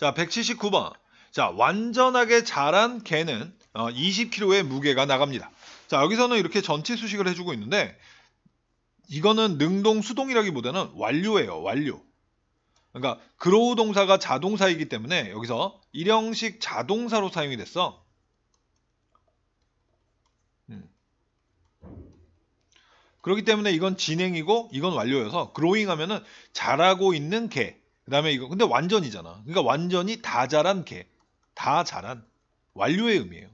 자, 179번. 자, 완전하게 자란 개는 어, 20kg의 무게가 나갑니다. 자, 여기서는 이렇게 전체 수식을 해주고 있는데 이거는 능동 수동이라기보다는 완료예요. 완료. 그러니까 그로우 동사가 자동사이기 때문에 여기서 일형식 자동사로 사용이 됐어. 음. 그렇기 때문에 이건 진행이고 이건 완료여서 그로잉 하면은 자라고 있는 개그 다음에 이거 근데 완전이잖아. 그러니까 완전히 다 자란 개. 다 자란 완료의 의미예요.